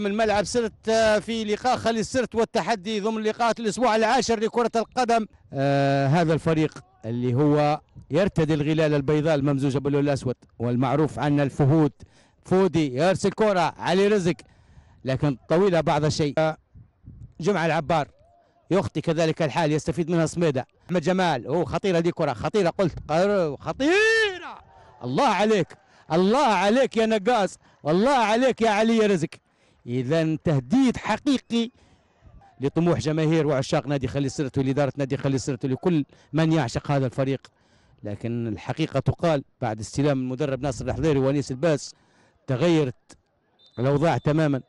من ملعب سرت آه، في لقاء خلي السرت والتحدي ضمن لقاءات الأسبوع العاشر لكرة القدم آه هذا الفريق اللي هو يرتدي الغلال البيضاء الممزوجة باللون الأسود والمعروف عن الفهود فودي يرسل كرة علي رزق لكن طويلة بعض الشيء آه، جمعة العبار يخطي كذلك الحال يستفيد منها سميدة أحمد جمال هو خطيرة دي كرة خطيرة قلت خطيرة الله عليك الله عليك يا نقاص والله عليك يا علي رزق اذا تهديد حقيقي لطموح جماهير وعشاق نادي خلي سرته لاداره نادي خلي سرته لكل من يعشق هذا الفريق لكن الحقيقه تقال بعد استلام المدرب ناصر الحضيري وانيس الباس تغيرت الاوضاع تماما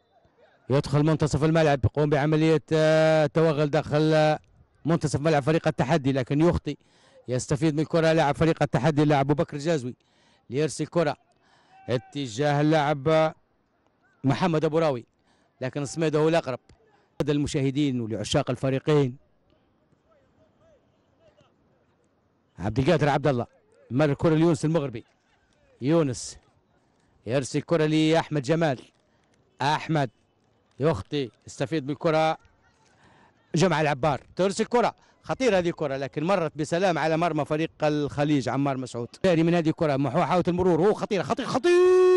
يدخل منتصف الملعب يقوم بعمليه آه، توغل داخل آه، منتصف ملعب فريق التحدي لكن يخطئ يستفيد من الكره لاعب فريق التحدي اللاعب ابو بكر الجازوي ليرسل كره اتجاه اللاعب آه، محمد ابو راوي لكن السميد هو الاقرب للمشاهدين ولعشاق الفريقين عبد القادر عبد الله مر الكره ليونس المغربي يونس يرسي الكره لاحمد جمال احمد يخطي يستفيد بالكره جمع العبار ترسي الكره خطيره هذه الكره لكن مرت بسلام على مرمى فريق الخليج عمار مسعود جاري من هذه الكره محاوله المرور هو خطيره خطيره خطيره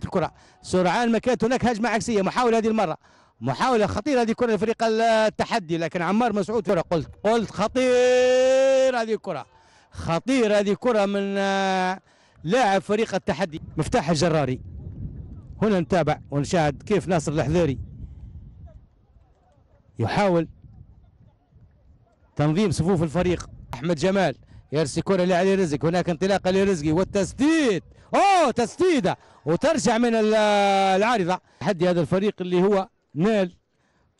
فقدت الكره سرعان ما كانت هناك هجمه عكسيه محاوله هذه المره محاوله خطيره هذه الكره لفريق التحدي لكن عمار مسعود فرق قلت قلت خطير هذه الكره خطير هذه الكرة من آه، لاعب فريق التحدي مفتاح الجراري هنا نتابع ونشاهد كيف ناصر الحذاري يحاول تنظيم صفوف الفريق احمد جمال يرسي كرة لعلي رزق هناك انطلاقة لرزقي والتسديد اوه تسديدة وترجع من العارضة تحدي هذا الفريق اللي هو نال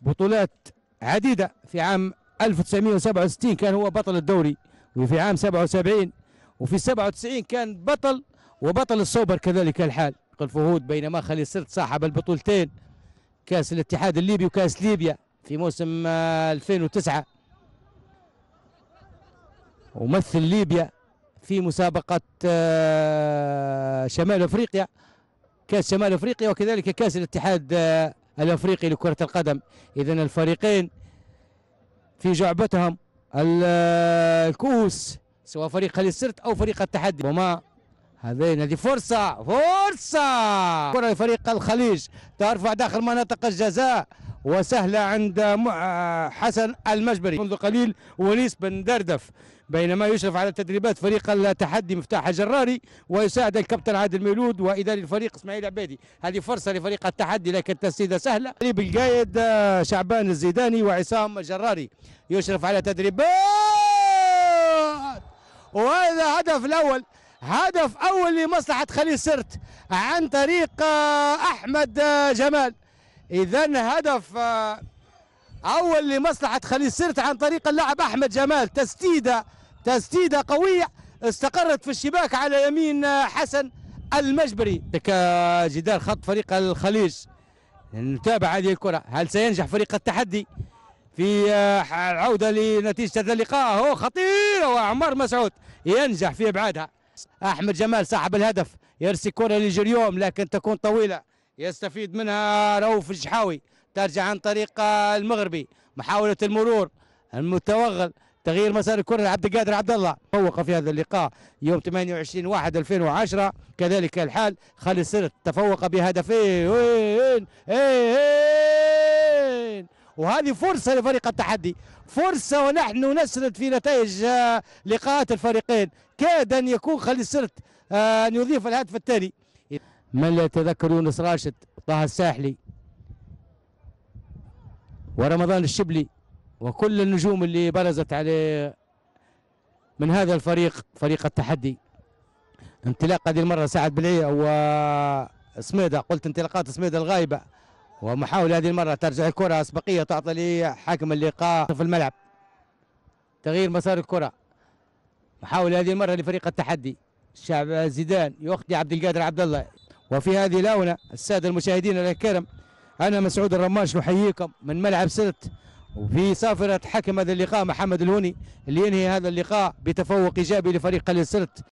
بطولات عديدة في عام 1967 كان هو بطل الدوري وفي عام 77 وفي 97 كان بطل وبطل السوبر كذلك الحال الفهود بينما خلي سرت صاحب البطولتين كاس الاتحاد الليبي وكاس ليبيا في موسم 2009 آه، ومثل ليبيا في مسابقة آه، شمال أفريقيا كأس شمال أفريقيا وكذلك كأس الاتحاد آه، الأفريقي لكرة القدم إذا الفريقين في جعبتهم آه، الكؤوس سواء فريق خليل السرت أو فريق التحدي وما هذين هذه فرصة فرصة كرة لفريق الخليج ترفع داخل مناطق الجزاء وسهلة عند حسن المجبري منذ قليل وليس بن دردف بينما يشرف على تدريبات فريق التحدي مفتاح جراري ويساعد الكابتن عادل ميلود واداري الفريق اسماعيل عبادي هذه فرصه لفريق التحدي لكن التسديده سهله بالقايد آه، شعبان الزيداني وعصام جراري يشرف على تدريبات وهذا هدف الاول هدف اول لمصلحه خليل سرت عن طريق آه، احمد آه، جمال اذا هدف اول لمصلحه خليل سرت عن طريق اللاعب احمد جمال تسديده تسديده قويه استقرت في الشباك على يمين حسن المجبري جدار خط فريق الخليج نتابع هذه الكره هل سينجح فريق التحدي في العوده لنتيجه هذا اللقاء هو خطيره وعمار مسعود ينجح في ابعادها احمد جمال صاحب الهدف يرسي كره لجريوم لكن تكون طويله يستفيد منها رؤوف الشحاوي ترجع عن طريق المغربي محاولة المرور المتوغل تغيير مسار الكرة لعبد القادر عبد الله فوق في هذا اللقاء يوم 28 1 2010 كذلك الحال خالد سرت تفوق بهدفين وهذه فرصة لفريق التحدي فرصة ونحن نسرد في نتائج آه، لقاءات الفريقين كاد أن يكون خالد سرت آه، أن يضيف الهدف التالي من لا يتذكر يونس راشد طه الساحلي ورمضان الشبلي وكل النجوم اللي برزت على من هذا الفريق فريق التحدي انطلاق هذه المرة سعد بلعية وسميدة قلت انطلاقات سميدة الغايبة ومحاولة هذه المرة ترجع الكرة أسبقية تعطى لحكم اللقاء في الملعب تغيير مسار الكرة محاولة هذه المرة لفريق التحدي الشعب زيدان يخطي عبد القادر عبد الله وفي هذه الآونة السادة المشاهدين الكرام أنا مسعود الرماش نحييكم من ملعب سلت وفي صافرة حكم هذا اللقاء محمد الهوني اللي ينهي هذا اللقاء بتفوق إيجابي لفريق قليل سلت